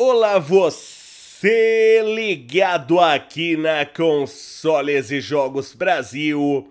Olá você ligado aqui na Consoles e Jogos Brasil,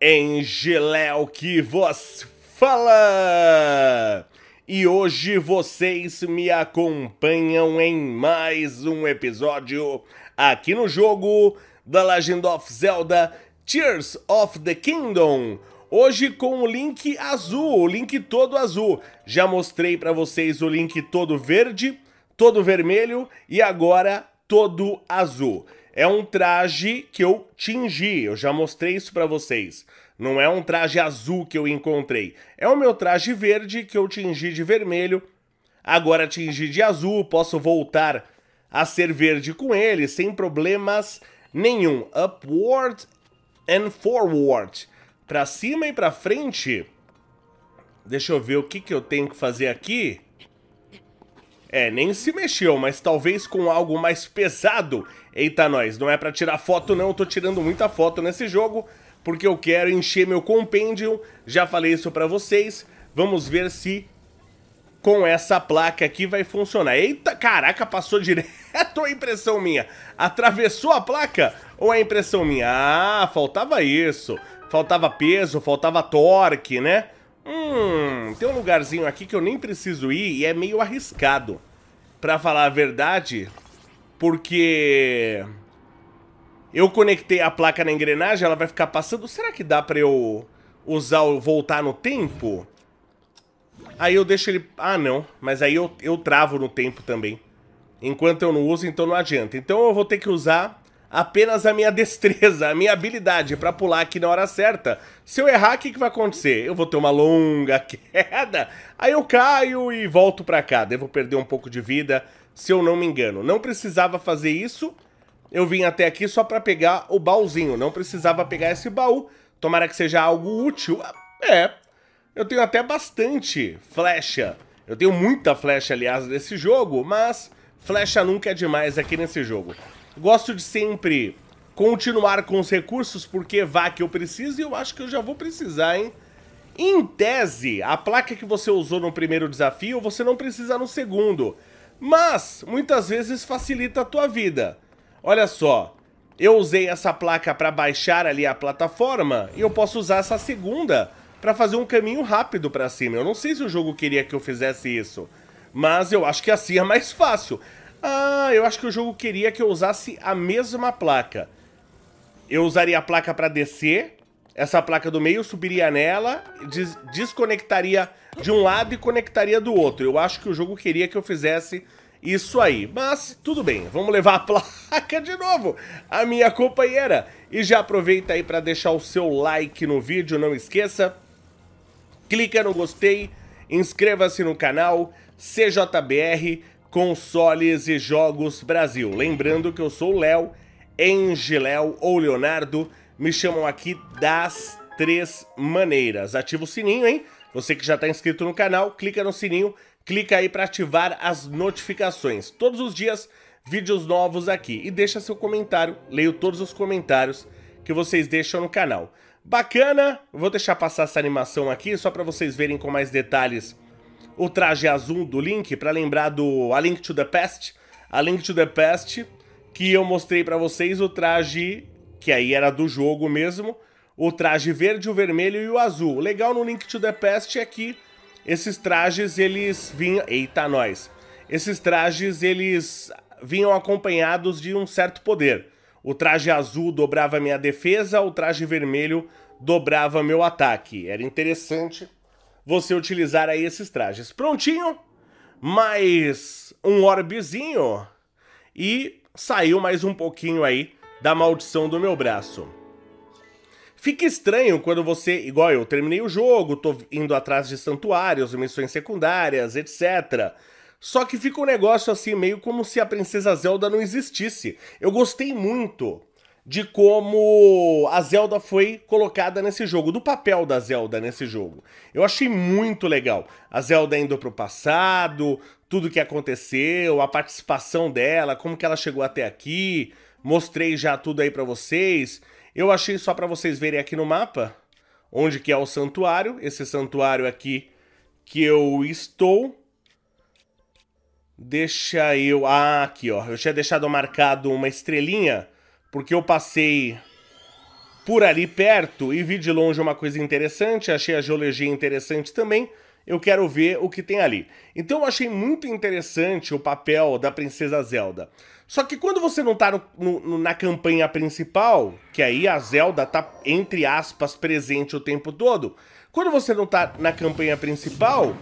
em Geléu que vos fala! E hoje vocês me acompanham em mais um episódio aqui no jogo da Legend of Zelda Tears of the Kingdom, hoje com o link azul, o link todo azul. Já mostrei para vocês o link todo verde, todo vermelho e agora todo azul. É um traje que eu tingi, eu já mostrei isso para vocês. Não é um traje azul que eu encontrei. É o meu traje verde que eu tingi de vermelho, agora tingi de azul, posso voltar a ser verde com ele sem problemas nenhum. Upward and forward. Para cima e para frente. Deixa eu ver o que, que eu tenho que fazer aqui. É, nem se mexeu, mas talvez com algo mais pesado. Eita nós, não é pra tirar foto não, eu tô tirando muita foto nesse jogo, porque eu quero encher meu compêndio, já falei isso pra vocês, vamos ver se com essa placa aqui vai funcionar. Eita, caraca, passou direto a impressão minha. Atravessou a placa ou é impressão minha? Ah, faltava isso, faltava peso, faltava torque, né? Hum, tem um lugarzinho aqui que eu nem preciso ir e é meio arriscado. Pra falar a verdade, porque... Eu conectei a placa na engrenagem, ela vai ficar passando. Será que dá pra eu usar o voltar no tempo? Aí eu deixo ele... Ah, não. Mas aí eu, eu travo no tempo também. Enquanto eu não uso, então não adianta. Então eu vou ter que usar apenas a minha destreza, a minha habilidade para pular aqui na hora certa. Se eu errar, o que, que vai acontecer? Eu vou ter uma longa queda, aí eu caio e volto para cá. Devo perder um pouco de vida, se eu não me engano. Não precisava fazer isso, eu vim até aqui só para pegar o baúzinho. Não precisava pegar esse baú, tomara que seja algo útil. É, eu tenho até bastante flecha. Eu tenho muita flecha, aliás, desse jogo, mas flecha nunca é demais aqui nesse jogo. Gosto de sempre continuar com os recursos, porque vá que eu preciso e eu acho que eu já vou precisar, hein? Em tese, a placa que você usou no primeiro desafio, você não precisa no segundo. Mas, muitas vezes facilita a tua vida. Olha só, eu usei essa placa para baixar ali a plataforma e eu posso usar essa segunda para fazer um caminho rápido para cima. Eu não sei se o jogo queria que eu fizesse isso, mas eu acho que assim é mais fácil. Ah, eu acho que o jogo queria que eu usasse a mesma placa. Eu usaria a placa para descer, essa placa do meio subiria nela, des desconectaria de um lado e conectaria do outro. Eu acho que o jogo queria que eu fizesse isso aí. Mas tudo bem, vamos levar a placa de novo, a minha companheira. E já aproveita aí para deixar o seu like no vídeo, não esqueça. Clica no gostei, inscreva-se no canal CJBR Consoles e Jogos Brasil. Lembrando que eu sou o Léo, Engeléo ou Leonardo, me chamam aqui das três maneiras. Ativa o sininho, hein? Você que já está inscrito no canal, clica no sininho, clica aí para ativar as notificações. Todos os dias, vídeos novos aqui. E deixa seu comentário, leio todos os comentários que vocês deixam no canal. Bacana, vou deixar passar essa animação aqui só para vocês verem com mais detalhes o traje azul do Link para lembrar do A Link to the Past. A Link to the Past que eu mostrei para vocês o traje que aí era do jogo mesmo, o traje verde, o vermelho e o azul. O legal no Link to the Past é que esses trajes eles vinham, eita nós. Esses trajes eles vinham acompanhados de um certo poder. O traje azul dobrava minha defesa, o traje vermelho dobrava meu ataque. Era interessante você utilizar aí esses trajes. Prontinho? Mais um orbezinho e saiu mais um pouquinho aí da maldição do meu braço. Fica estranho quando você, igual eu, terminei o jogo, tô indo atrás de santuários, missões secundárias, etc. Só que fica um negócio assim, meio como se a Princesa Zelda não existisse. Eu gostei muito de como a Zelda foi colocada nesse jogo, do papel da Zelda nesse jogo. Eu achei muito legal. A Zelda indo pro passado, tudo que aconteceu, a participação dela, como que ela chegou até aqui. Mostrei já tudo aí para vocês. Eu achei só para vocês verem aqui no mapa onde que é o santuário, esse santuário aqui que eu estou. Deixa eu... Ah, aqui, ó. Eu tinha deixado marcado uma estrelinha porque eu passei por ali perto e vi de longe uma coisa interessante, achei a geologia interessante também, eu quero ver o que tem ali. Então eu achei muito interessante o papel da Princesa Zelda. Só que quando você não está na campanha principal, que aí a Zelda está entre aspas, presente o tempo todo, quando você não está na campanha principal,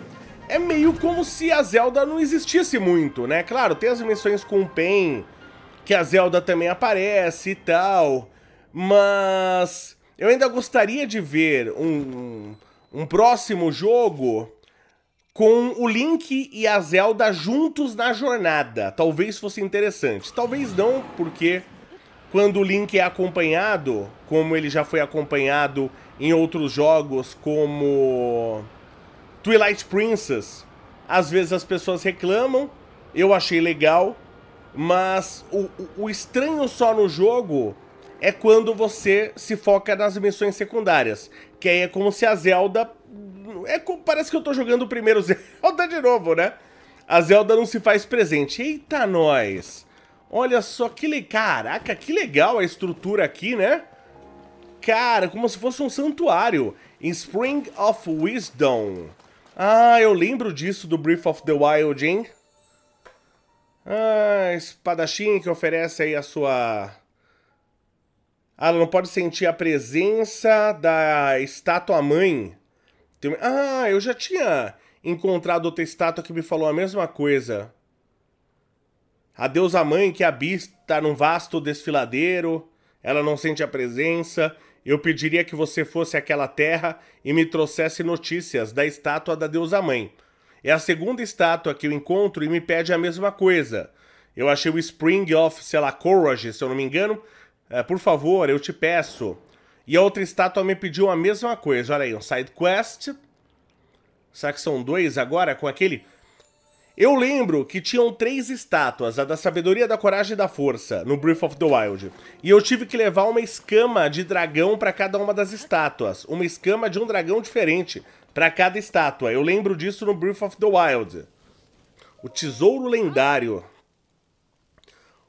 é meio como se a Zelda não existisse muito, né? Claro, tem as missões com o Pen, que a Zelda também aparece e tal, mas eu ainda gostaria de ver um, um próximo jogo com o Link e a Zelda juntos na jornada. Talvez fosse interessante. Talvez não, porque quando o Link é acompanhado, como ele já foi acompanhado em outros jogos como Twilight Princess, às vezes as pessoas reclamam. Eu achei legal, mas o, o estranho só no jogo é quando você se foca nas missões secundárias. Que aí é como se a Zelda. É como, parece que eu tô jogando o primeiro Zelda de novo, né? A Zelda não se faz presente. Eita, nós! Olha só que legal. Caraca, que legal a estrutura aqui, né? Cara, como se fosse um santuário. Em Spring of Wisdom. Ah, eu lembro disso do Brief of the Wild, hein? Ah, espadachim que oferece aí a sua. Ah, ela não pode sentir a presença da estátua mãe. Tem... Ah, eu já tinha encontrado outra estátua que me falou a mesma coisa. A deusa mãe que habita num vasto desfiladeiro, ela não sente a presença. Eu pediria que você fosse àquela terra e me trouxesse notícias da estátua da deusa mãe. É a segunda estátua que eu encontro e me pede a mesma coisa. Eu achei o Spring of, sei lá, Courage, se eu não me engano. É, por favor, eu te peço. E a outra estátua me pediu a mesma coisa. Olha aí, um side quest. Será que são dois agora com aquele? Eu lembro que tinham três estátuas, a da sabedoria, da coragem e da força, no Breath of the Wild. E eu tive que levar uma escama de dragão para cada uma das estátuas. Uma escama de um dragão diferente para cada estátua. Eu lembro disso no Breath of the Wild. O tesouro lendário.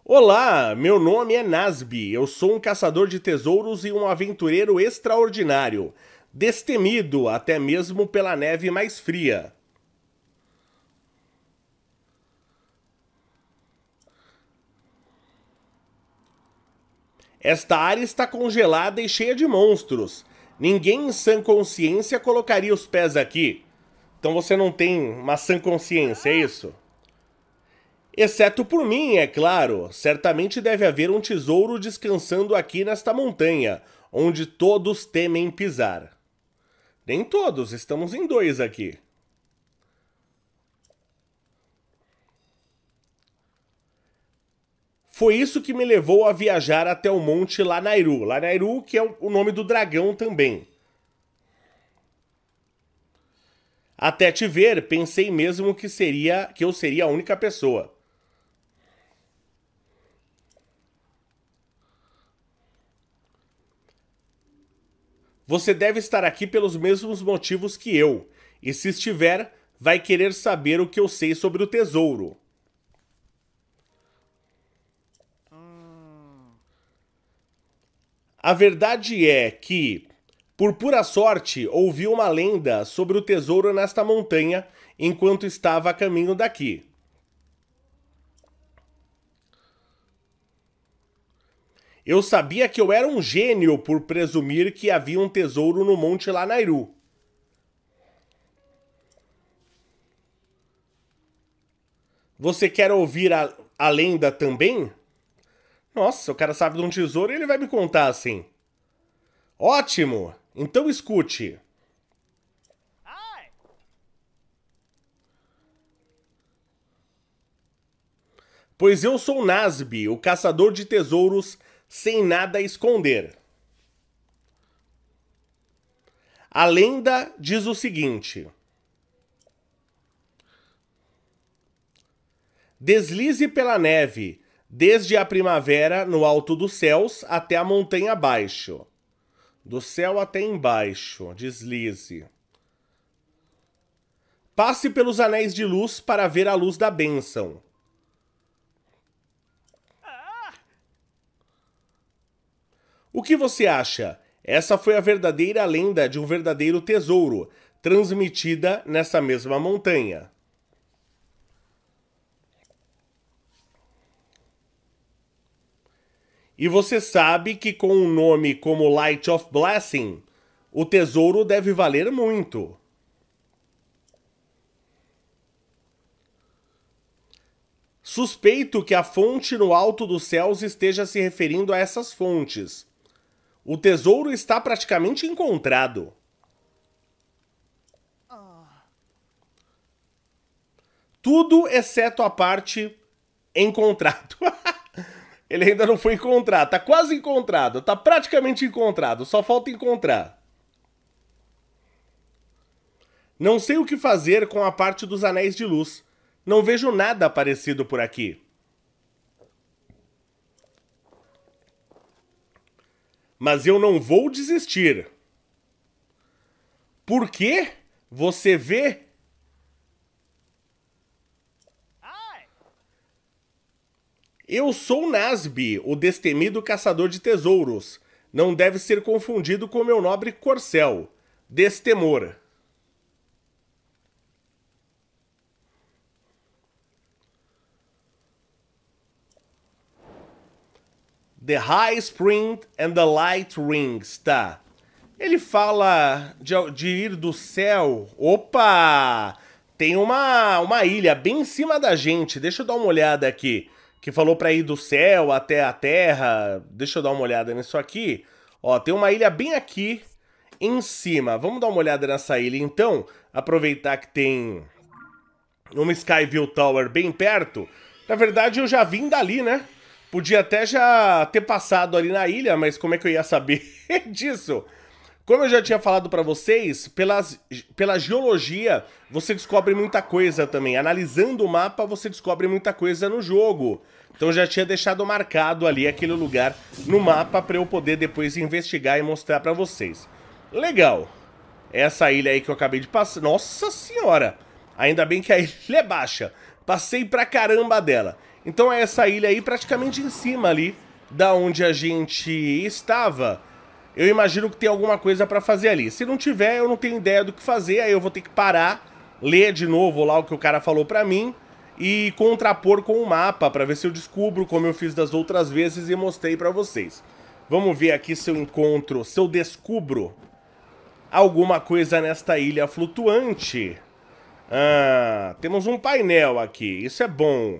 Olá, meu nome é Nasby. Eu sou um caçador de tesouros e um aventureiro extraordinário, destemido até mesmo pela neve mais fria. Esta área está congelada e cheia de monstros. Ninguém em sã consciência colocaria os pés aqui. Então você não tem uma sã consciência, é ah. isso? Exceto por mim, é claro. Certamente deve haver um tesouro descansando aqui nesta montanha, onde todos temem pisar. Nem todos, estamos em dois aqui. Foi isso que me levou a viajar até o Monte Lanairu. Lanairu, que é o nome do dragão também. Até te ver, pensei mesmo que seria que eu seria a única pessoa. Você deve estar aqui pelos mesmos motivos que eu, e se estiver, vai querer saber o que eu sei sobre o tesouro. A verdade é que, por pura sorte, ouvi uma lenda sobre o tesouro nesta montanha enquanto estava a caminho daqui. Eu sabia que eu era um gênio por presumir que havia um tesouro no Monte Lanairu. Você quer ouvir a, a lenda também? Nossa, o cara sabe de um tesouro e ele vai me contar assim. Ótimo! Então escute. Pois eu sou Nasby, o caçador de tesouros sem nada a esconder. A lenda diz o seguinte: Deslize pela neve, desde a primavera no alto dos céus até a montanha abaixo. Do céu até embaixo, deslize. Passe pelos anéis de luz para ver a luz da bênção. O que você acha? Essa foi a verdadeira lenda de um verdadeiro tesouro, transmitida nessa mesma montanha. E você sabe que com um nome como Light of Blessing, o tesouro deve valer muito. Suspeito que a fonte no alto dos céus esteja se referindo a essas fontes. O tesouro está praticamente encontrado. Tudo exceto a parte encontrado. Ele ainda não foi encontrado. Tá quase encontrado. Tá praticamente encontrado. Só falta encontrar. Não sei o que fazer com a parte dos anéis de luz. Não vejo nada parecido por aqui. Mas eu não vou desistir. Por quê? Você vê Eu sou Nasby, o destemido caçador de tesouros. Não deve ser confundido com meu nobre corcel. Destemor. The High Spring and the Light Rings, tá? Ele fala de, de, ir do céu. Opa! Tem uma, uma ilha bem em cima da gente. Deixa eu dar uma olhada aqui que falou para ir do céu até a terra. Deixa eu dar uma olhada nisso aqui. Ó, tem uma ilha bem aqui em cima. Vamos dar uma olhada nessa ilha então, aproveitar que tem uma Skyview Tower bem perto. Na verdade, eu já vim dali, né? Podia até já ter passado ali na ilha, mas como é que eu ia saber disso? Como eu já tinha falado para vocês, pelas, pela geologia você descobre muita coisa também. Analisando o mapa, você descobre muita coisa no jogo. Então já tinha deixado marcado ali aquele lugar no mapa para eu poder depois investigar e mostrar para vocês. Legal. Essa ilha aí que eu acabei de passar... Nossa senhora! Ainda bem que a ilha é baixa. Passei pra caramba dela. Então é essa ilha aí praticamente em cima ali da onde a gente estava eu imagino que tem alguma coisa para fazer ali. Se não tiver, eu não tenho ideia do que fazer, aí eu vou ter que parar, ler de novo lá o que o cara falou para mim e contrapor com o mapa para ver se eu descubro como eu fiz das outras vezes e mostrei para vocês. Vamos ver aqui se eu encontro, se eu descubro alguma coisa nesta ilha flutuante. Ah, temos um painel aqui, isso é bom.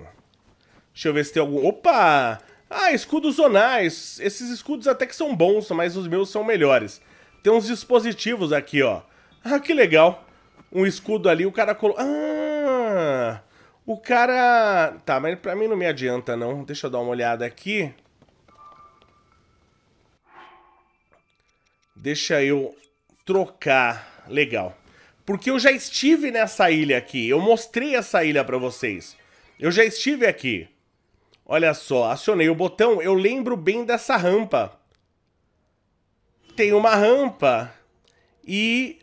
Deixa eu ver se tem algum... Opa! Ah, escudos zonais. Esses escudos até que são bons, mas os meus são melhores. Tem uns dispositivos aqui, ó. Ah, que legal. Um escudo ali, o cara colocou... Ah... O cara... Tá, mas pra mim não me adianta, não. Deixa eu dar uma olhada aqui. Deixa eu trocar. Legal. Porque eu já estive nessa ilha aqui. Eu mostrei essa ilha pra vocês. Eu já estive aqui. Olha só, acionei o botão, eu lembro bem dessa rampa. Tem uma rampa e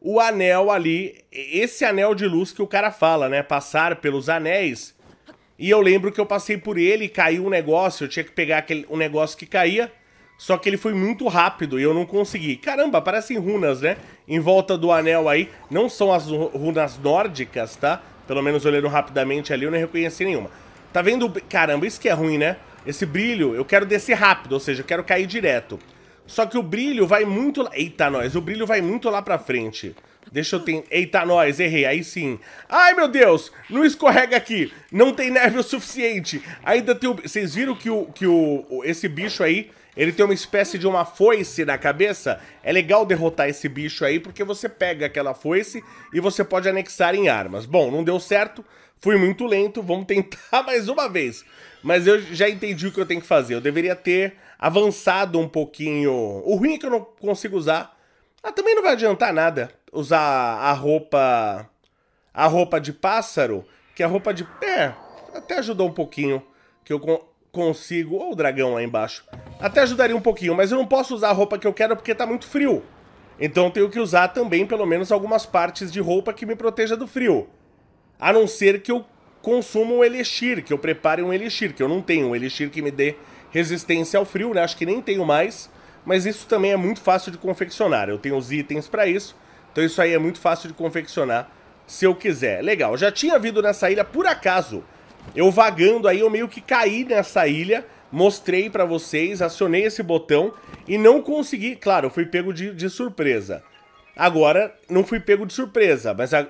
o anel ali, esse anel de luz que o cara fala, né? Passar pelos anéis. E eu lembro que eu passei por ele e caiu um negócio, eu tinha que pegar aquele, um negócio que caía. Só que ele foi muito rápido e eu não consegui. Caramba, parecem runas, né? Em volta do anel aí. Não são as runas nórdicas, tá? Pelo menos olhando rapidamente ali, eu não reconheci nenhuma. Tá vendo? Caramba, isso que é ruim, né? Esse brilho, eu quero descer rápido, ou seja, eu quero cair direto. Só que o brilho vai muito... Eita, nós, o brilho vai muito lá pra frente. Deixa eu ter... Eita, nós, errei, aí sim. Ai, meu Deus, não escorrega aqui. Não tem neve o suficiente. Ainda tem o... Vocês viram que, o, que o, esse bicho aí, ele tem uma espécie de uma foice na cabeça? É legal derrotar esse bicho aí, porque você pega aquela foice e você pode anexar em armas. Bom, não deu certo, fui muito lento, vamos tentar mais uma vez. Mas eu já entendi o que eu tenho que fazer. Eu deveria ter avançado um pouquinho. O ruim é que eu não consigo usar. Ah, também não vai adiantar nada usar a roupa. A roupa de pássaro, que a roupa de. É, até ajudou um pouquinho. Que eu con consigo. Olha o dragão lá embaixo. Até ajudaria um pouquinho, mas eu não posso usar a roupa que eu quero porque tá muito frio. Então tenho que usar também, pelo menos, algumas partes de roupa que me proteja do frio. A não ser que eu consuma um elixir, que eu prepare um elixir, que eu não tenho um elixir que me dê resistência ao frio, né? Acho que nem tenho mais, mas isso também é muito fácil de confeccionar. Eu tenho os itens para isso, então isso aí é muito fácil de confeccionar se eu quiser. Legal, já tinha vindo nessa ilha por acaso. Eu vagando aí, eu meio que caí nessa ilha, mostrei para vocês, acionei esse botão e não consegui. Claro, eu fui pego de, de surpresa. Agora, não fui pego de surpresa, mas a,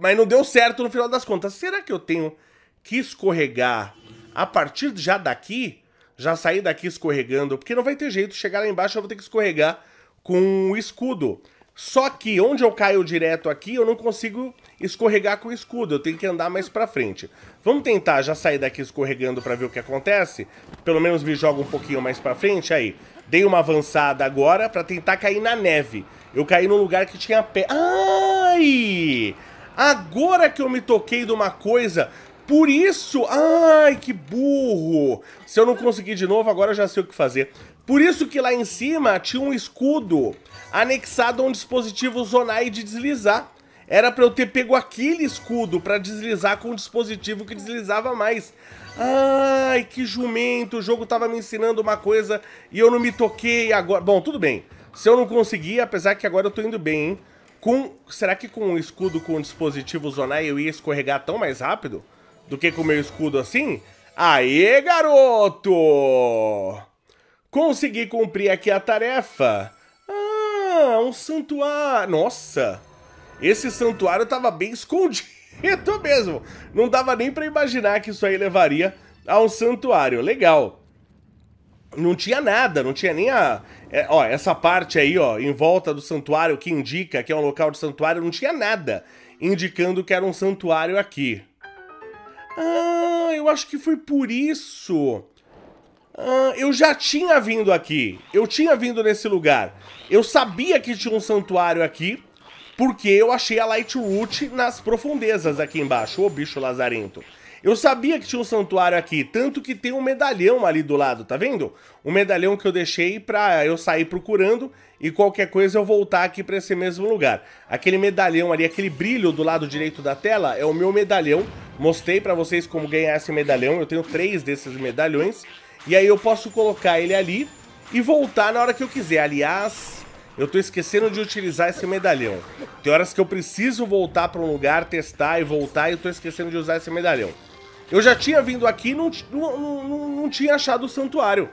mas não deu certo no final das contas. Será que eu tenho que escorregar a partir já daqui? Já sair daqui escorregando? Porque não vai ter jeito, chegar lá embaixo eu vou ter que escorregar com o escudo. Só que onde eu caio direto aqui, eu não consigo escorregar com o escudo, eu tenho que andar mais pra frente. Vamos tentar já sair daqui escorregando pra ver o que acontece? Pelo menos me joga um pouquinho mais pra frente, aí. Dei uma avançada agora pra tentar cair na neve. Eu caí num lugar que tinha pé... Ai! Agora que eu me toquei de uma coisa, por isso... Ai, que burro! Se eu não conseguir de novo, agora eu já sei o que fazer. Por isso que lá em cima tinha um escudo anexado a um dispositivo zonai de deslizar. Era pra eu ter pego aquele escudo pra deslizar com o dispositivo que deslizava mais. Ai, que jumento, o jogo tava me ensinando uma coisa e eu não me toquei agora. Bom, tudo bem. Se eu não conseguir, apesar que agora eu tô indo bem, hein? Com, será que com um escudo com um dispositivo zonar eu ia escorregar tão mais rápido do que com o meu escudo assim? Aê, garoto! Consegui cumprir aqui a tarefa. Ah, um santuário. Nossa, esse santuário tava bem escondido mesmo. Não dava nem para imaginar que isso aí levaria a um santuário. Legal não tinha nada, não tinha nem a. É, ó, essa parte aí, ó, em volta do santuário que indica que é um local de santuário, não tinha nada indicando que era um santuário aqui. Ah, eu acho que foi por isso. Ah, eu já tinha vindo aqui. Eu tinha vindo nesse lugar. Eu sabia que tinha um santuário aqui, porque eu achei a Light Root nas profundezas aqui embaixo, ô bicho lazarento. Eu sabia que tinha um santuário aqui, tanto que tem um medalhão ali do lado, tá vendo? Um medalhão que eu deixei pra eu sair procurando e qualquer coisa eu voltar aqui pra esse mesmo lugar. Aquele medalhão ali, aquele brilho do lado direito da tela é o meu medalhão. Mostrei pra vocês como ganhar esse medalhão, eu tenho três desses medalhões. E aí eu posso colocar ele ali e voltar na hora que eu quiser. Aliás, eu tô esquecendo de utilizar esse medalhão. Tem horas que eu preciso voltar para um lugar, testar e voltar e eu tô esquecendo de usar esse medalhão. Eu já tinha vindo aqui e não, não, não, não tinha achado o santuário.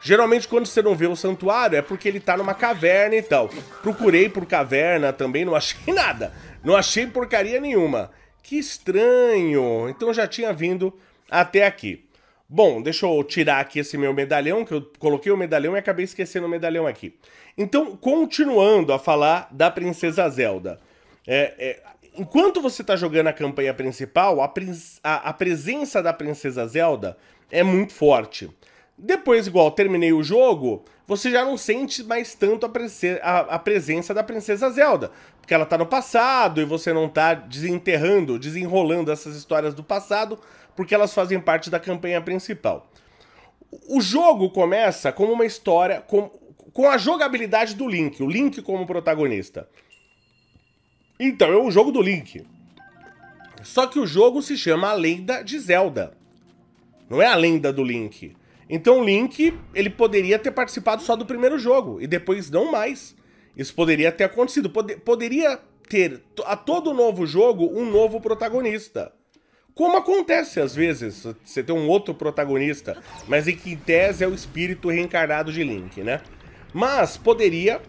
Geralmente quando você não vê o santuário é porque ele tá numa caverna e tal. Procurei por caverna também, não achei nada. Não achei porcaria nenhuma. Que estranho. Então já tinha vindo até aqui. Bom, deixa eu tirar aqui esse meu medalhão, que eu coloquei o medalhão e acabei esquecendo o medalhão aqui. Então, continuando a falar da Princesa Zelda. É, é, enquanto você está jogando a campanha principal, a, a, a, presença da Princesa Zelda é muito forte. Depois, igual terminei o jogo, você já não sente mais tanto a, a presença da Princesa Zelda. Porque ela está no passado e você não está desenterrando, desenrolando essas histórias do passado, porque elas fazem parte da campanha principal. O jogo começa como uma história, com, com a jogabilidade do Link, o Link como protagonista. Então, é um jogo do Link. Só que o jogo se chama A Lenda de Zelda. Não é a lenda do Link. Então o Link, ele poderia ter participado só do primeiro jogo e depois não mais. Isso poderia ter acontecido. poderia ter a todo novo jogo um novo protagonista. Como acontece às vezes, você tem um outro protagonista, mas em que em tese é o espírito reencarnado de Link, né? Mas poderia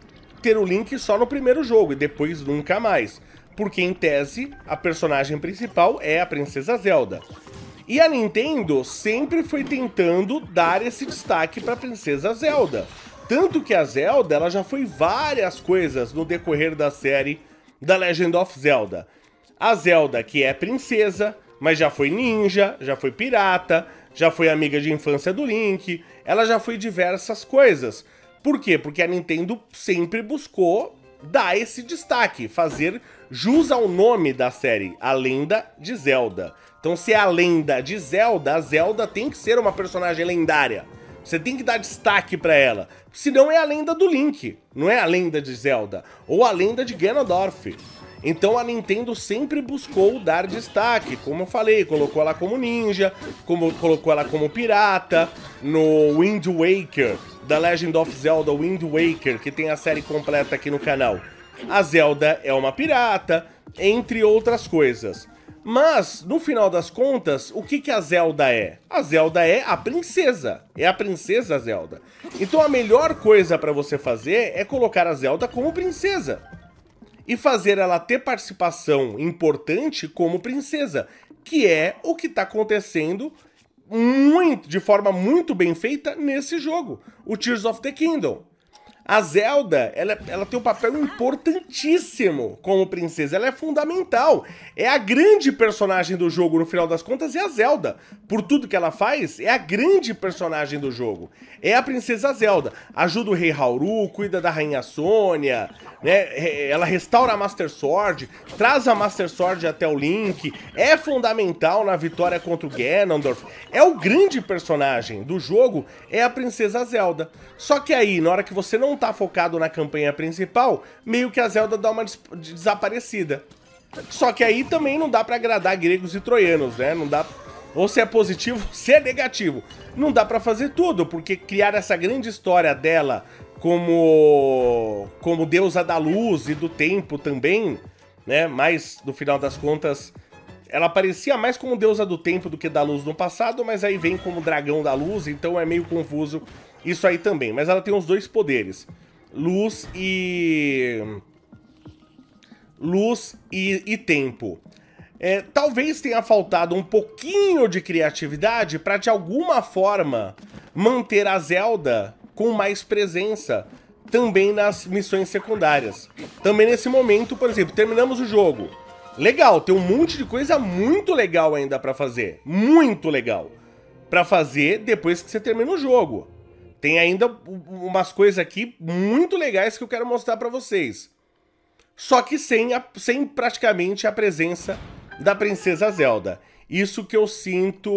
ter o Link só no primeiro jogo e depois nunca mais, porque em tese a personagem principal é a Princesa Zelda. E a Nintendo sempre foi tentando dar esse destaque para a Princesa Zelda. Tanto que a Zelda ela já foi várias coisas no decorrer da série da Legend of Zelda. A Zelda que é princesa, mas já foi ninja, já foi pirata, já foi amiga de infância do Link, ela já foi diversas coisas. Por quê? Porque a Nintendo sempre buscou dar esse destaque, fazer jus ao nome da série, a lenda de Zelda. Então se é a lenda de Zelda, a Zelda tem que ser uma personagem lendária. Você tem que dar destaque para ela. Senão é a lenda do Link, não é a lenda de Zelda. Ou a lenda de Ganondorf. Então a Nintendo sempre buscou dar destaque, como eu falei, colocou ela como ninja, como, colocou ela como pirata, no Wind Waker da Legend of Zelda Wind Waker, que tem a série completa aqui no canal. A Zelda é uma pirata, entre outras coisas. Mas, no final das contas, o que, que a Zelda é? A Zelda é a princesa. É a princesa Zelda. Então a melhor coisa para você fazer é colocar a Zelda como princesa. E fazer ela ter participação importante como princesa. Que é o que está acontecendo muito, de forma muito bem feita nesse jogo, o Tears of the Kingdom. A Zelda, ela, ela tem um papel importantíssimo como princesa, ela é fundamental. É a grande personagem do jogo, no final das contas, é a Zelda. Por tudo que ela faz, é a grande personagem do jogo. É a princesa Zelda. Ajuda o rei Hauru, cuida da rainha Sônia, né? ela restaura a Master Sword, traz a Master Sword até o Link, é fundamental na vitória contra o Ganondorf. É o grande personagem do jogo, é a princesa Zelda. Só que aí, na hora que você não não tá focado na campanha principal, meio que a Zelda dá uma des desaparecida. Só que aí também não dá pra agradar gregos e troianos, né? Não dá... Ou se é positivo, ou se é negativo. Não dá pra fazer tudo, porque criar essa grande história dela como... como deusa da luz e do tempo também, né? Mas, no final das contas, ela parecia mais como deusa do tempo do que da luz no passado, mas aí vem como dragão da luz, então é meio confuso isso aí também, mas ela tem os dois poderes. Luz e... Luz e, e tempo. É, talvez tenha faltado um pouquinho de criatividade para de alguma forma manter a Zelda com mais presença também nas missões secundárias. Também nesse momento, por exemplo, terminamos o jogo. Legal, tem um monte de coisa muito legal ainda para fazer, muito legal para fazer depois que você termina o jogo. Tem ainda umas coisas aqui muito legais que eu quero mostrar para vocês. Só que sem, a, sem praticamente a presença da Princesa Zelda. Isso que eu sinto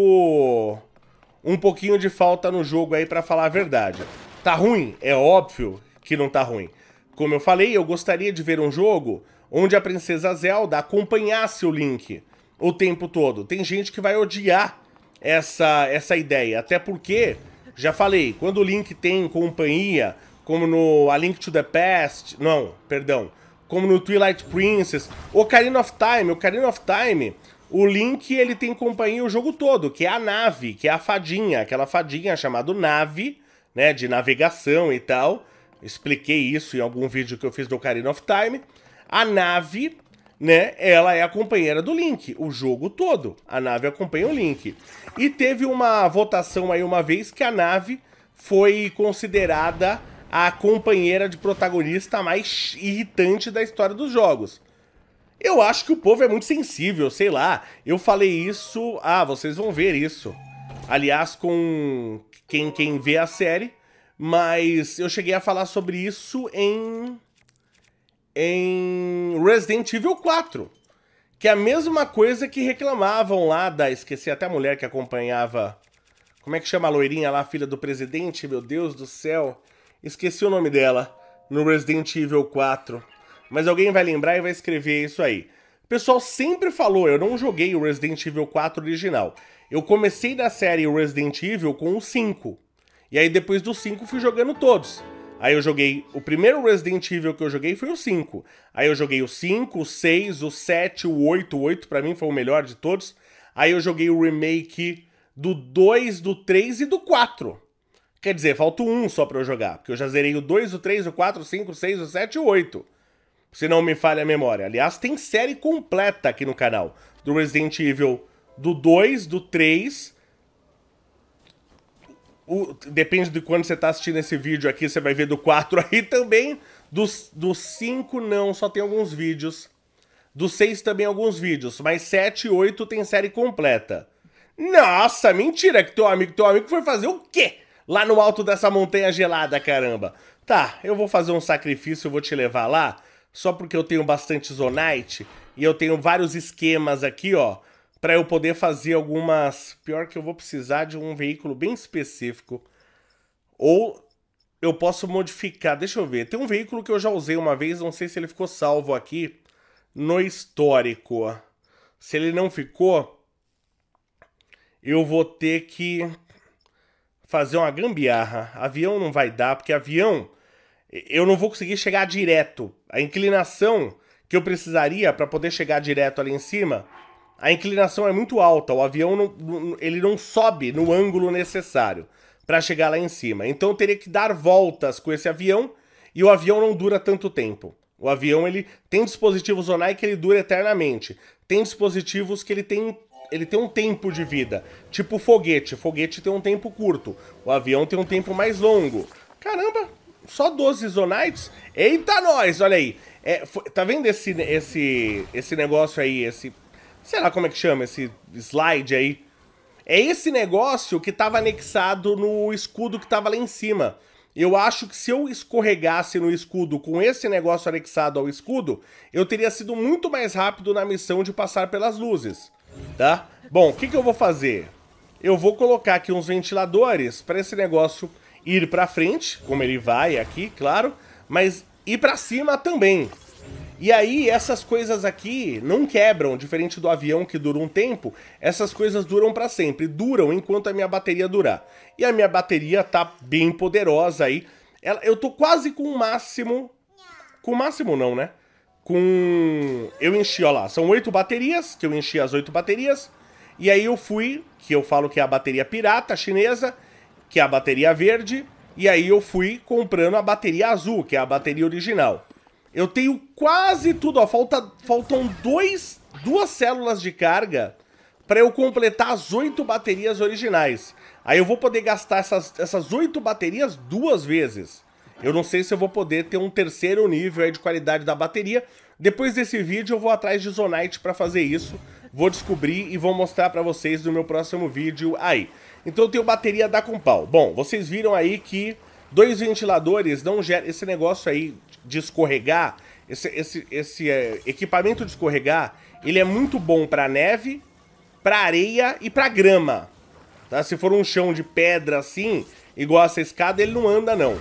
um pouquinho de falta no jogo aí para falar a verdade. Tá ruim? É óbvio que não tá ruim. Como eu falei, eu gostaria de ver um jogo onde a Princesa Zelda acompanhasse o Link o tempo todo. Tem gente que vai odiar essa, essa ideia, até porque já falei, quando o link tem companhia, como no A Link to the Past, não, perdão, como no Twilight Princess, Ocarina of Time, Ocarina of Time, o Link ele tem companhia o jogo todo, que é a nave, que é a fadinha, aquela fadinha chamada nave, né, de navegação e tal. Expliquei isso em algum vídeo que eu fiz do Ocarina of Time. A nave, né? Ela é a companheira do Link, o jogo todo. A nave acompanha o Link. E teve uma votação aí uma vez que a nave foi considerada a companheira de protagonista mais irritante da história dos jogos. Eu acho que o povo é muito sensível, sei lá. Eu falei isso, ah, vocês vão ver isso. Aliás, com quem, quem vê a série, mas eu cheguei a falar sobre isso em em Resident Evil 4. Que é a mesma coisa que reclamavam lá da. Esqueci até a mulher que acompanhava. Como é que chama a loirinha lá, filha do presidente? Meu Deus do céu. Esqueci o nome dela. No Resident Evil 4. Mas alguém vai lembrar e vai escrever isso aí. O pessoal sempre falou, eu não joguei o Resident Evil 4 original. Eu comecei da série Resident Evil com o 5. E aí depois do 5 fui jogando todos. Aí eu joguei. O primeiro Resident Evil que eu joguei foi o 5. Aí eu joguei o 5, o 6, o 7, o 8. O 8 pra mim foi o melhor de todos. Aí eu joguei o remake do 2, do 3 e do 4. Quer dizer, falta um só pra eu jogar. Porque eu já zerei o 2, o 3, o 4, o 5, o 6, o 7 e o 8. Se não me falha a memória. Aliás, tem série completa aqui no canal. Do Resident Evil do 2, do 3 o, depende de quando você está assistindo esse vídeo aqui, você vai ver do 4 aí também. Dos, dos 5 não, só tem alguns vídeos. Dos 6 também alguns vídeos, mas 7 e 8 tem série completa. Nossa, mentira que teu amigo, teu amigo foi fazer o quê? Lá no alto dessa montanha gelada, caramba. Tá, eu vou fazer um sacrifício, eu vou te levar lá, só porque eu tenho bastante zonite e eu tenho vários esquemas aqui, ó, para eu poder fazer algumas. Pior que eu vou precisar de um veículo bem específico. Ou eu posso modificar. Deixa eu ver. Tem um veículo que eu já usei uma vez, não sei se ele ficou salvo aqui no histórico. Se ele não ficou, eu vou ter que fazer uma gambiarra. Avião não vai dar, porque avião eu não vou conseguir chegar direto. A inclinação que eu precisaria para poder chegar direto ali em cima a inclinação é muito alta, o avião não, ele não sobe no ângulo necessário para chegar lá em cima. Então eu teria que dar voltas com esse avião e o avião não dura tanto tempo. O avião ele tem dispositivos zonai que ele dura eternamente. Tem dispositivos que ele tem ele tem um tempo de vida, tipo foguete. Foguete tem um tempo curto, o avião tem um tempo mais longo. Caramba, só 12 Zonites? Eita nós, olha aí. É, tá vendo esse, esse, esse negócio aí, esse sei lá como é que chama esse slide aí. É esse negócio que estava anexado no escudo que estava lá em cima. Eu acho que se eu escorregasse no escudo com esse negócio anexado ao escudo, eu teria sido muito mais rápido na missão de passar pelas luzes, tá? Bom, o que, que eu vou fazer? Eu vou colocar aqui uns ventiladores para esse negócio ir para frente, como ele vai aqui, claro, mas ir para cima também. E aí, essas coisas aqui não quebram, diferente do avião que dura um tempo, essas coisas duram para sempre, duram enquanto a minha bateria durar. E a minha bateria tá bem poderosa aí. Ela, eu tô quase com o máximo. Com o máximo não, né? Com. Eu enchi, ó lá, são oito baterias, que eu enchi as oito baterias. E aí eu fui, que eu falo que é a bateria pirata chinesa, que é a bateria verde. E aí eu fui comprando a bateria azul, que é a bateria original. Eu tenho quase tudo, ó. Falta, faltam dois, duas células de carga para eu completar as oito baterias originais. Aí eu vou poder gastar essas, essas oito baterias duas vezes. Eu não sei se eu vou poder ter um terceiro nível aí de qualidade da bateria. Depois desse vídeo eu vou atrás de Zonite para fazer isso. Vou descobrir e vou mostrar para vocês no meu próximo vídeo aí. Então eu tenho bateria da Compal. Bom, vocês viram aí que dois ventiladores não gera... Esse negócio aí de escorregar, esse, esse, esse é, equipamento de escorregar, ele é muito bom para neve, para areia e para grama. Tá? Se for um chão de pedra assim, igual essa escada, ele não anda não.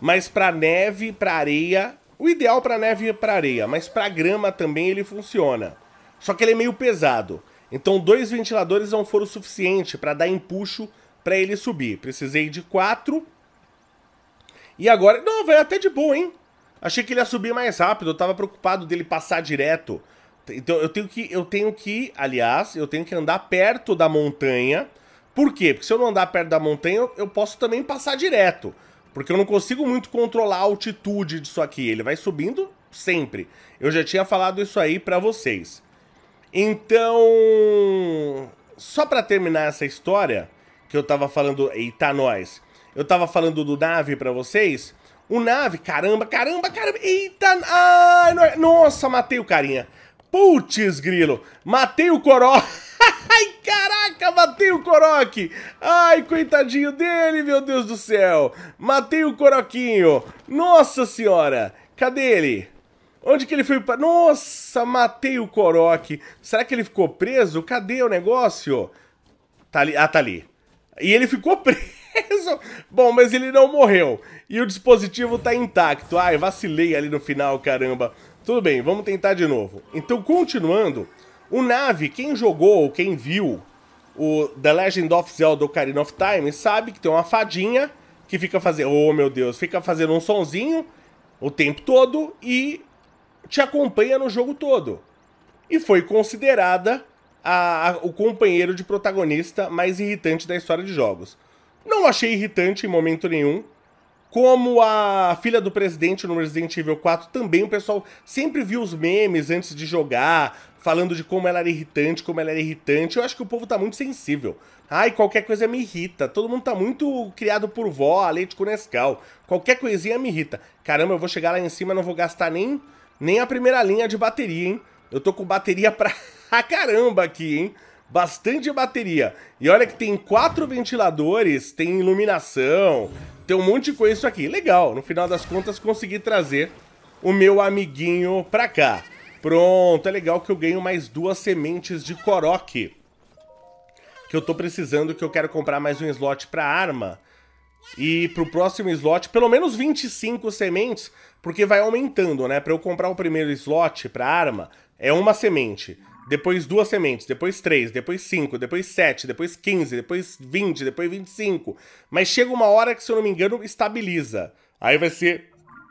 Mas para neve, para areia, o ideal para neve e para areia, mas para grama também ele funciona. Só que ele é meio pesado. Então dois ventiladores não foram o suficiente para dar empuxo para ele subir. Precisei de quatro. E agora... Não, vai até de boa, hein? Achei que ele ia subir mais rápido, eu tava preocupado dele passar direto. Então eu tenho que, eu tenho que, aliás, eu tenho que andar perto da montanha. Por quê? Porque se eu não andar perto da montanha, eu, posso também passar direto. Porque eu não consigo muito controlar a altitude disso aqui. Ele vai subindo sempre. Eu já tinha falado isso aí para vocês. Então, só para terminar essa história que eu tava falando, eita nós. Eu tava falando do nave para vocês, o nave, caramba, caramba, caramba. Eita, ai, não é. nossa, matei o carinha. Putz, grilo, matei o Coró. Ai, caraca, matei o Coroque! Ai, coitadinho dele, meu Deus do céu! Matei o Coroquinho! Nossa senhora! Cadê ele? Onde que ele foi? Pra... Nossa, matei o Coroque! Será que ele ficou preso? Cadê o negócio? Tá ali... Ah, tá ali. E ele ficou preso! Bom, mas ele não morreu. E o dispositivo tá intacto. Ai, vacilei ali no final, caramba. Tudo bem, vamos tentar de novo. Então, continuando, o Nave, quem jogou ou quem viu o The Legend of Zelda Ocarina of Time, sabe que tem uma fadinha que fica fazendo... Oh, meu Deus! Fica fazendo um sonzinho o tempo todo e te acompanha no jogo todo. E foi considerada a, a, o companheiro de protagonista mais irritante da história de jogos. Não achei irritante em momento nenhum. Como a filha do presidente no Resident Evil 4 também, o pessoal sempre viu os memes antes de jogar, falando de como ela era irritante, como ela era irritante. Eu acho que o povo tá muito sensível. Ai, qualquer coisa me irrita. Todo mundo tá muito criado por vó, a leite com Nescau. Qualquer coisinha me irrita. Caramba, eu vou chegar lá em cima, e não vou gastar nem, nem a primeira linha de bateria, hein? Eu tô com bateria pra caramba aqui, hein? bastante bateria. E olha que tem quatro ventiladores, tem iluminação, tem um monte de coisa isso aqui. Legal, no final das contas consegui trazer o meu amiguinho pra cá. Pronto, é legal que eu ganho mais duas sementes de coroque. Que eu tô precisando, que eu quero comprar mais um slot pra arma. E pro próximo slot, pelo menos 25 sementes, porque vai aumentando, né? Pra eu comprar o primeiro slot pra arma, é uma semente depois duas sementes, depois três, depois cinco, depois sete, depois quinze, depois vinte, depois vinte e cinco. Mas chega uma hora que, se eu não me engano, estabiliza. Aí vai ser,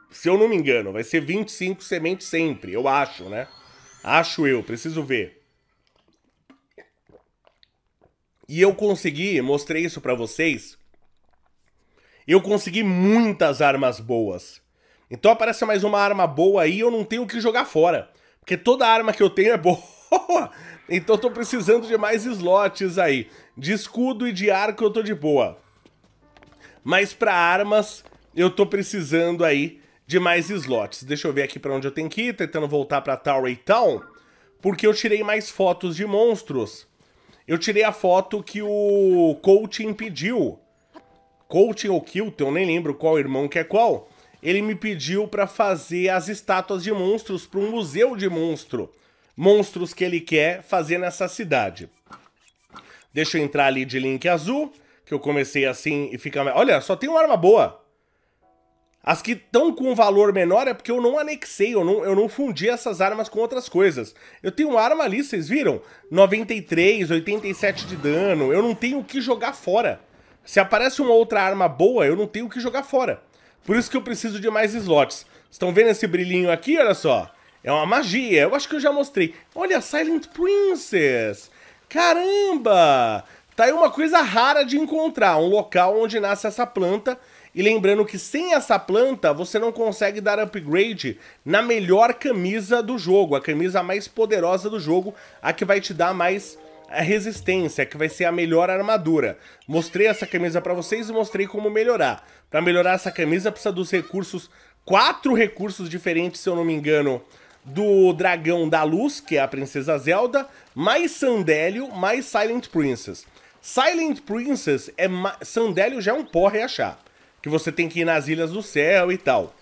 se eu não me engano, vai ser vinte e cinco sementes sempre, eu acho, né? Acho eu, preciso ver. E eu consegui, mostrei isso para vocês. Eu consegui muitas armas boas. Então aparece mais uma arma boa aí, eu não tenho o que jogar fora. Porque toda arma que eu tenho é boa. Então tô precisando de mais slots aí. De escudo e de arco eu tô de boa. Mas para armas eu tô precisando aí de mais slots. Deixa eu ver aqui para onde eu tenho que ir, tentando voltar para Tower Town, porque eu tirei mais fotos de monstros. Eu tirei a foto que o coaching pediu. Coaching ou Kilton, eu nem lembro qual irmão que é qual. Ele me pediu para fazer as estátuas de monstros para um museu de monstro monstros que ele quer fazer nessa cidade. Deixa eu entrar ali de link azul, que eu comecei assim e fica... Olha, só tem uma arma boa. As que estão com valor menor é porque eu não anexei, eu não, eu não fundi essas armas com outras coisas. Eu tenho uma arma ali, vocês viram? 93, 87 de dano, eu não tenho o que jogar fora. Se aparece uma outra arma boa, eu não tenho o que jogar fora. Por isso que eu preciso de mais slots. Estão vendo esse brilhinho aqui? Olha só. É uma magia, eu acho que eu já mostrei. Olha, Silent Princess! Caramba! Tá aí uma coisa rara de encontrar, um local onde nasce essa planta. E lembrando que sem essa planta, você não consegue dar upgrade na melhor camisa do jogo, a camisa mais poderosa do jogo, a que vai te dar mais eh, resistência, que vai ser a melhor armadura. Mostrei essa camisa para vocês e mostrei como melhorar. Para melhorar essa camisa precisa dos recursos, quatro recursos diferentes, se eu não me engano, do Dragão da Luz, que é a Princesa Zelda, mais Sandélio, mais Silent Princess. Silent Princess é ma... Sandélio já é um porre achar, que você tem que ir nas Ilhas do Céu e tal.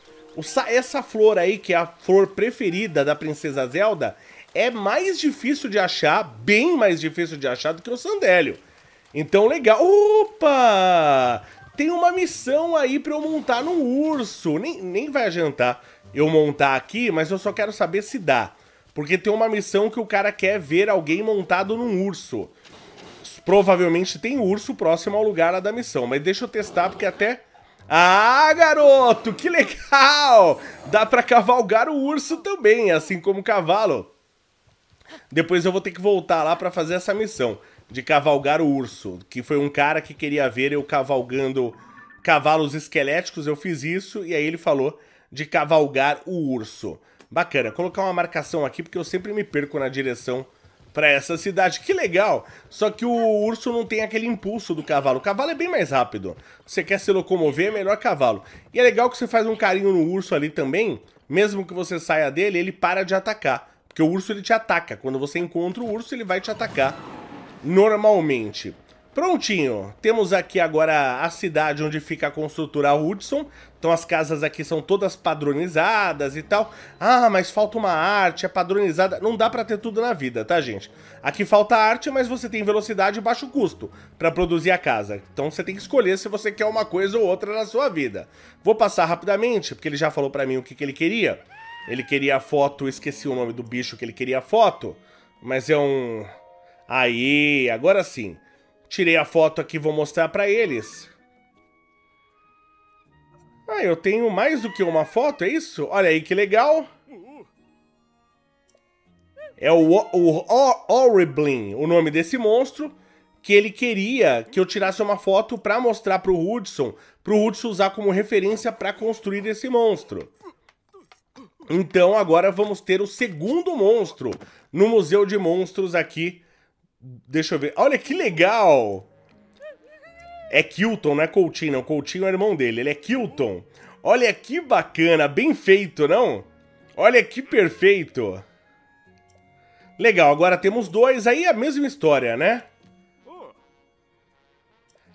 Sa... Essa flor aí, que é a flor preferida da Princesa Zelda, é mais difícil de achar, bem mais difícil de achar do que o Sandélio. Então, legal. Opa! Tem uma missão aí pra eu montar no urso. Nem, nem vai adiantar eu montar aqui, mas eu só quero saber se dá. Porque tem uma missão que o cara quer ver alguém montado num urso. Provavelmente tem urso próximo ao lugar lá da missão, mas deixa eu testar porque até... Ah, garoto, que legal! Dá pra cavalgar o urso também, assim como o cavalo. Depois eu vou ter que voltar lá pra fazer essa missão de cavalgar o urso, que foi um cara que queria ver eu cavalgando cavalos esqueléticos, eu fiz isso, e aí ele falou de cavalgar o urso. Bacana, colocar uma marcação aqui porque eu sempre me perco na direção para essa cidade. Que legal! Só que o urso não tem aquele impulso do cavalo. O cavalo é bem mais rápido. Você quer se locomover, é melhor cavalo. E é legal que você faz um carinho no urso ali também. Mesmo que você saia dele, ele para de atacar. Porque o urso ele te ataca. Quando você encontra o urso, ele vai te atacar normalmente. Prontinho, temos aqui agora a cidade onde fica a construtora Hudson. Então as casas aqui são todas padronizadas e tal. Ah, mas falta uma arte, é padronizada. Não dá para ter tudo na vida, tá, gente? Aqui falta arte, mas você tem velocidade e baixo custo para produzir a casa. Então você tem que escolher se você quer uma coisa ou outra na sua vida. Vou passar rapidamente, porque ele já falou para mim o que, que ele queria. Ele queria a foto, esqueci o nome do bicho que ele queria a foto, mas é um... Aí, agora sim. Tirei a foto aqui, vou mostrar para eles. Ah, eu tenho mais do que uma foto, é isso? Olha aí que legal. É o, o, o Oriblin, o nome desse monstro, que ele queria que eu tirasse uma foto para mostrar pro Hudson, pro Hudson usar como referência para construir esse monstro. Então agora vamos ter o segundo monstro no Museu de Monstros aqui. Deixa eu ver. Olha que legal! É Kilton, não é Coutinho, não. Coutinho é irmão dele, ele é Kilton. Olha que bacana, bem feito, não? Olha que perfeito. Legal, agora temos dois, aí é a mesma história, né?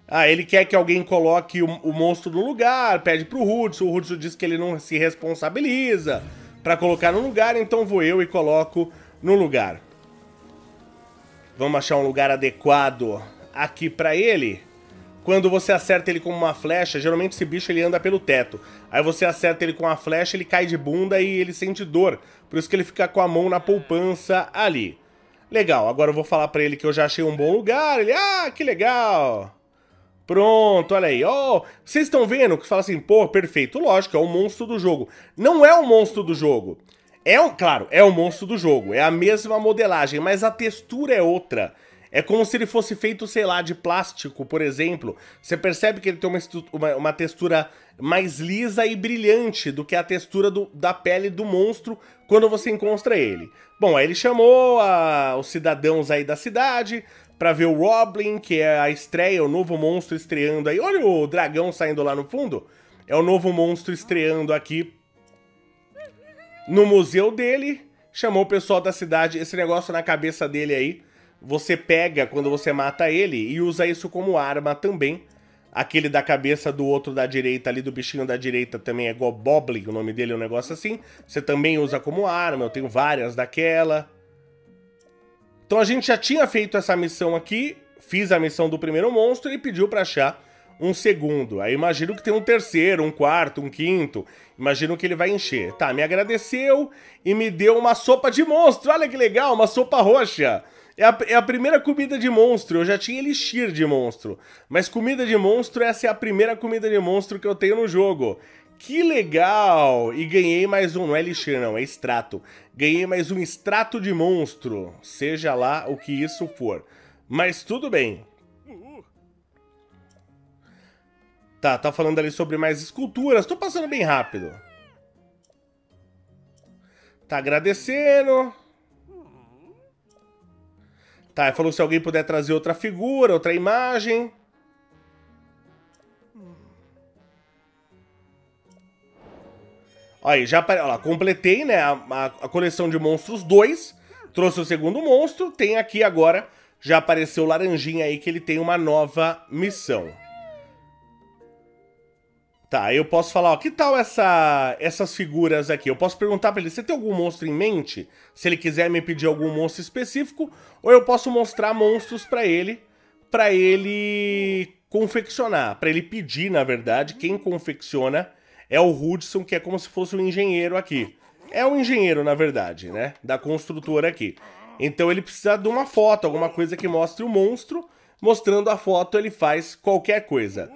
Ah, ele quer que alguém coloque o, o monstro no lugar, pede pro Hudson, o Hudson diz que ele não se responsabiliza para colocar no lugar, então vou eu e coloco no lugar. Vamos achar um lugar adequado aqui para ele quando você acerta ele com uma flecha, geralmente esse bicho ele anda pelo teto. Aí você acerta ele com a flecha, ele cai de bunda e ele sente dor. Por isso que ele fica com a mão na poupança ali. Legal, agora eu vou falar para ele que eu já achei um bom lugar. Ele, ah, que legal. Pronto, olha aí. Ó, oh, vocês estão vendo que fala assim, pô, perfeito. Lógico, é o monstro do jogo. Não é o monstro do jogo. É, claro, é o monstro do jogo. É a mesma modelagem, mas a textura é outra. É como se ele fosse feito, sei lá, de plástico, por exemplo. Você percebe que ele tem uma, uma, uma textura mais lisa e brilhante do que a textura do, da pele do monstro quando você encontra ele. Bom, aí ele chamou a, os cidadãos aí da cidade para ver o Roblin, que é a estreia, o novo monstro estreando aí. Olha o dragão saindo lá no fundo. É o novo monstro estreando aqui no museu dele. Chamou o pessoal da cidade, esse negócio na cabeça dele aí você pega quando você mata ele e usa isso como arma também. Aquele da cabeça do outro da direita ali, do bichinho da direita também é Goblin, o nome dele é um negócio assim. Você também usa como arma, eu tenho várias daquela. Então a gente já tinha feito essa missão aqui, fiz a missão do primeiro monstro e pediu para achar um segundo. Aí imagino que tem um terceiro, um quarto, um quinto. Imagino que ele vai encher. Tá, me agradeceu e me deu uma sopa de monstro. Olha que legal, uma sopa roxa. É a, é a, primeira comida de monstro. Eu já tinha elixir de monstro. Mas comida de monstro, essa é a primeira comida de monstro que eu tenho no jogo. Que legal! E ganhei mais um, não é elixir não, é extrato. Ganhei mais um extrato de monstro. Seja lá o que isso for. Mas tudo bem. Tá, tá falando ali sobre mais esculturas. Tô passando bem rápido. Tá agradecendo. Tá, ele falou se alguém puder trazer outra figura, outra imagem. Aí, já apare... Olha completei, né, a, a, a, coleção de monstros 2. Trouxe o segundo monstro. Tem aqui agora, já apareceu laranjinha aí que ele tem uma nova missão. Tá, eu posso falar, ó, que tal essa, essas figuras aqui? Eu posso perguntar pra ele, você tem algum monstro em mente? Se ele quiser me pedir algum monstro específico, ou eu posso mostrar monstros pra ele, pra ele confeccionar, pra ele pedir, na verdade, quem confecciona é o Hudson, que é como se fosse um engenheiro aqui. É um engenheiro, na verdade, né, da construtora aqui. Então ele precisa de uma foto, alguma coisa que mostre o monstro, mostrando a foto ele faz qualquer coisa.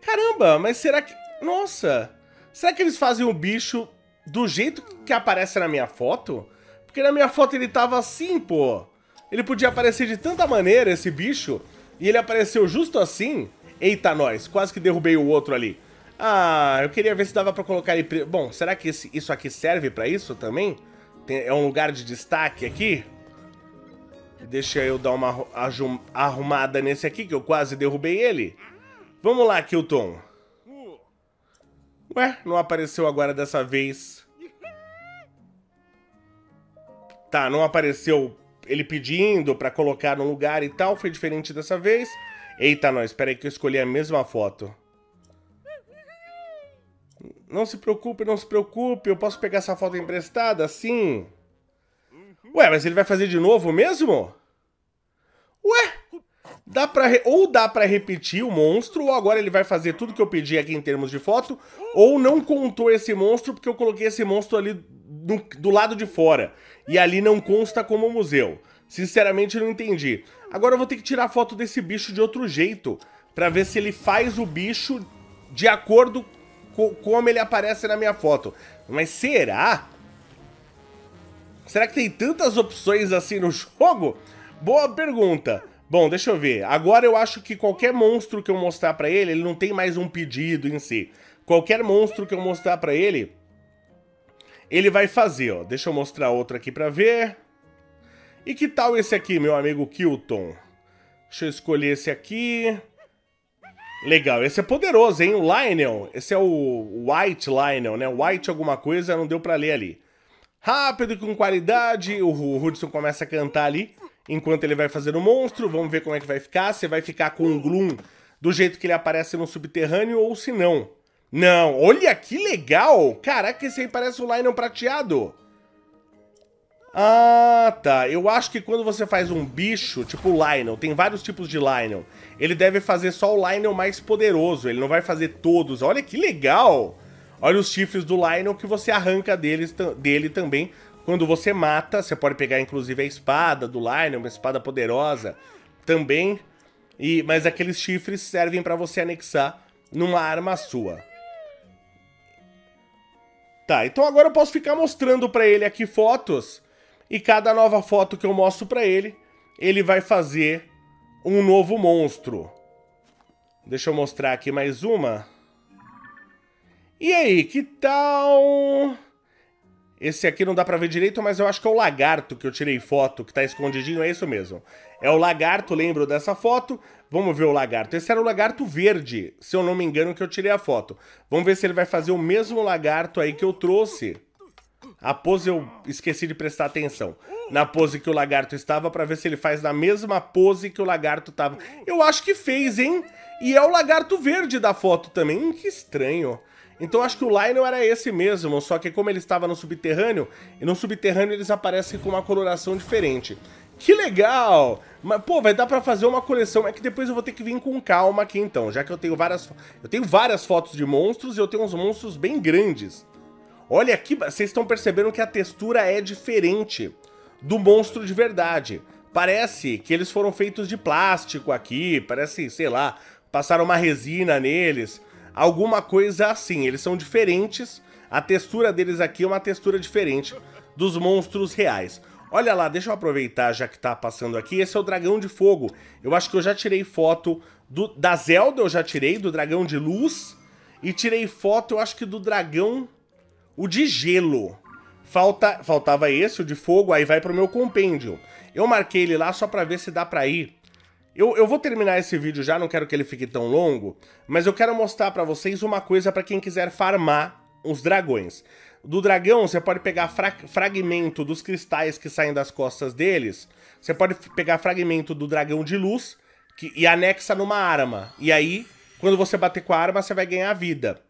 Caramba, mas será que nossa, será que eles fazem o bicho do jeito que aparece na minha foto? Porque na minha foto ele tava assim, pô. Ele podia aparecer de tanta maneira, esse bicho, e ele apareceu justo assim. Eita, nós, quase que derrubei o outro ali. Ah, eu queria ver se dava pra colocar ele... Bom, será que esse, isso aqui serve pra isso também? Tem, é um lugar de destaque aqui? Deixa eu dar uma arrumada nesse aqui, que eu quase derrubei ele. Vamos lá, Kilton. Ué, não apareceu agora dessa vez. Tá, não apareceu ele pedindo pra colocar no lugar e tal, foi diferente dessa vez. Eita, nós, espera aí que eu escolhi a mesma foto. Não se preocupe, não se preocupe, eu posso pegar essa foto emprestada, sim. Ué, mas ele vai fazer de novo mesmo? Ué? Dá pra ou dá para repetir o monstro, ou agora ele vai fazer tudo que eu pedi aqui em termos de foto, ou não contou esse monstro porque eu coloquei esse monstro ali do, do lado de fora, e ali não consta como museu. Sinceramente, não entendi. Agora eu vou ter que tirar foto desse bicho de outro jeito, pra ver se ele faz o bicho de acordo com como ele aparece na minha foto. Mas será? Será que tem tantas opções assim no jogo? Boa pergunta. Bom, deixa eu ver. Agora eu acho que qualquer monstro que eu mostrar pra ele, ele não tem mais um pedido em si. Qualquer monstro que eu mostrar pra ele, ele vai fazer, ó. Deixa eu mostrar outro aqui pra ver. E que tal esse aqui, meu amigo Kilton? Deixa eu escolher esse aqui. Legal, esse é poderoso, hein? O Lionel. Esse é o White Lionel, né? White alguma coisa, não deu pra ler ali. Rápido e com qualidade. O Hudson começa a cantar ali enquanto ele vai fazer o monstro. Vamos ver como é que vai ficar. Se vai ficar com o Gloom do jeito que ele aparece no subterrâneo ou se não. Não, olha que legal! Caraca, esse aí parece o Lion prateado. Ah, tá. Eu acho que quando você faz um bicho, tipo o Lionel, tem vários tipos de Lionel. Ele deve fazer só o Lionel mais poderoso, ele não vai fazer todos. Olha que legal! Olha os chifres do Lionel que você arranca deles, dele também quando você mata, você pode pegar inclusive a espada do Lionel, uma espada poderosa também. E, mas aqueles chifres servem para você anexar numa arma sua. Tá, então agora eu posso ficar mostrando para ele aqui fotos e cada nova foto que eu mostro para ele, ele vai fazer um novo monstro. Deixa eu mostrar aqui mais uma. E aí, que tal esse aqui não dá pra ver direito, mas eu acho que é o lagarto que eu tirei foto, que tá escondidinho, é isso mesmo. É o lagarto, lembro dessa foto. Vamos ver o lagarto. Esse era o lagarto verde, se eu não me engano, que eu tirei a foto. Vamos ver se ele vai fazer o mesmo lagarto aí que eu trouxe. A pose eu esqueci de prestar atenção. Na pose que o lagarto estava, pra ver se ele faz na mesma pose que o lagarto tava. Eu acho que fez, hein? E é o lagarto verde da foto também. Hum, que estranho, então acho que o Lionel era esse mesmo, só que como ele estava no subterrâneo, e no subterrâneo eles aparecem com uma coloração diferente. Que legal! Mas, pô, vai dar pra fazer uma coleção. É que depois eu vou ter que vir com calma aqui, então. Já que eu tenho várias... Eu tenho várias fotos de monstros e eu tenho uns monstros bem grandes. Olha aqui, vocês estão percebendo que a textura é diferente do monstro de verdade. Parece que eles foram feitos de plástico aqui. Parece, sei lá, passaram uma resina neles alguma coisa é assim. Eles são diferentes, a textura deles aqui é uma textura diferente dos monstros reais. Olha lá, deixa eu aproveitar já que tá passando aqui. Esse é o Dragão de Fogo. Eu acho que eu já tirei foto do, da Zelda, eu já tirei, do Dragão de Luz. E tirei foto, eu acho que do Dragão... O de Gelo. Falta, faltava esse, o de Fogo, aí vai pro meu compêndio. Eu marquei ele lá só pra ver se dá pra ir eu, eu vou terminar esse vídeo já, não quero que ele fique tão longo, mas eu quero mostrar para vocês uma coisa para quem quiser farmar os dragões. Do dragão, você pode pegar fra fragmento dos cristais que saem das costas deles, você pode pegar fragmento do dragão de luz que, e anexa numa arma. E aí, quando você bater com a arma, você vai ganhar vida.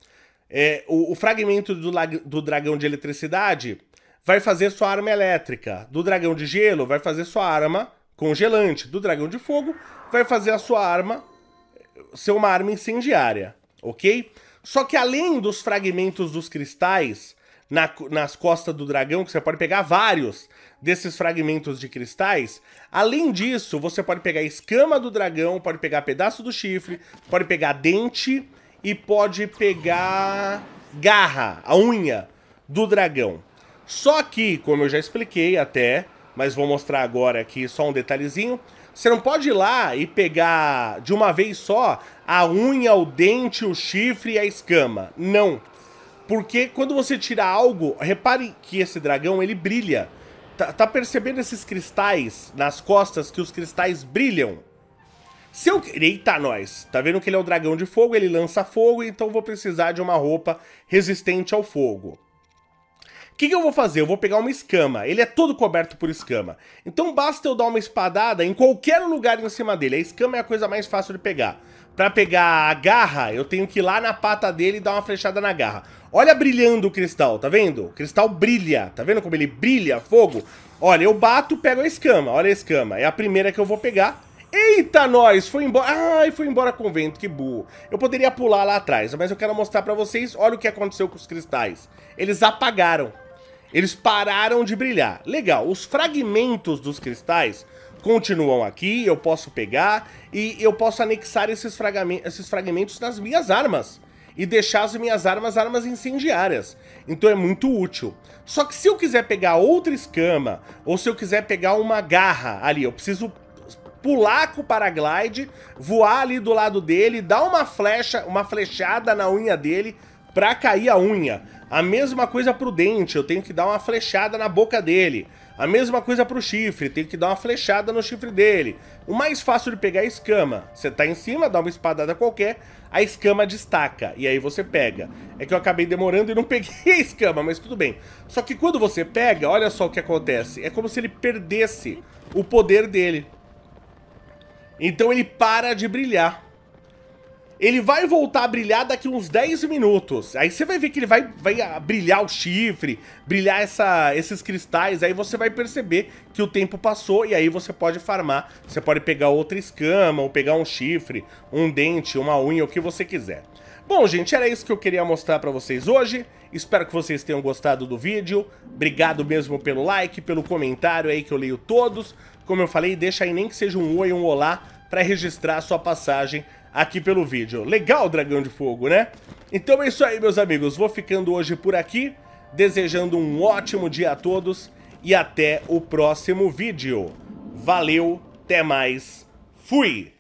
É, o, o, fragmento do, do dragão de eletricidade vai fazer sua arma elétrica. Do dragão de gelo, vai fazer sua arma congelante do dragão de fogo vai fazer a sua arma ser uma arma incendiária, ok? Só que além dos fragmentos dos cristais na, nas costas do dragão, que você pode pegar vários desses fragmentos de cristais, além disso, você pode pegar escama do dragão, pode pegar pedaço do chifre, pode pegar dente e pode pegar garra, a unha do dragão. Só que, como eu já expliquei até, mas vou mostrar agora aqui só um detalhezinho. Você não pode ir lá e pegar de uma vez só a unha, o dente, o chifre e a escama. Não. Porque quando você tira algo, repare que esse dragão ele brilha. Tá, tá percebendo esses cristais nas costas que os cristais brilham? Se eu... Eita, nós! Tá vendo que ele é um dragão de fogo, ele lança fogo, então vou precisar de uma roupa resistente ao fogo. O que, que, eu vou fazer? Eu vou pegar uma escama. Ele é todo coberto por escama. Então basta eu dar uma espadada em qualquer lugar em cima dele. A escama é a coisa mais fácil de pegar. Pra pegar a garra, eu tenho que ir lá na pata dele e dar uma flechada na garra. Olha brilhando o cristal, tá vendo? O cristal brilha, tá vendo como ele brilha, fogo? Olha, eu bato, pego a escama, olha a escama. É a primeira que eu vou pegar. Eita, nós! Foi embora... Ai, foi embora com o vento, que burro. Eu poderia pular lá atrás, mas eu quero mostrar pra vocês, olha o que aconteceu com os cristais. Eles apagaram eles pararam de brilhar. Legal, os fragmentos dos cristais continuam aqui, eu posso pegar e eu posso anexar esses, fragmentos, esses fragmentos nas minhas armas e deixar as minhas armas armas incendiárias. Então é muito útil. Só que se eu quiser pegar outra escama, ou se eu quiser pegar uma garra ali, eu preciso pular com o paraglide, voar ali do lado dele, dar uma flecha, uma flechada na unha dele para cair a unha. A mesma coisa pro dente, eu tenho que dar uma flechada na boca dele. A mesma coisa pro chifre, tenho que dar uma flechada no chifre dele. O mais fácil de pegar é a escama. Você tá em cima, dá uma espadada qualquer, a escama destaca, e aí você pega. É que eu acabei demorando e não peguei a escama, mas tudo bem. Só que quando você pega, olha só o que acontece. É como se ele perdesse o poder dele. Então ele para de brilhar. Ele vai voltar a brilhar daqui uns 10 minutos. Aí você vai ver que ele vai, vai brilhar o chifre, brilhar essa, esses cristais. Aí você vai perceber que o tempo passou e aí você pode farmar. Você pode pegar outra escama, ou pegar um chifre, um dente, uma unha, o que você quiser. Bom, gente, era isso que eu queria mostrar pra vocês hoje. Espero que vocês tenham gostado do vídeo. Obrigado mesmo pelo like, pelo comentário aí que eu leio todos. Como eu falei, deixa aí nem que seja um oi, um olá, para registrar a sua passagem aqui pelo vídeo. Legal, Dragão de Fogo, né? Então é isso aí, meus amigos. Vou ficando hoje por aqui, desejando um ótimo dia a todos e até o próximo vídeo. Valeu, até mais, fui!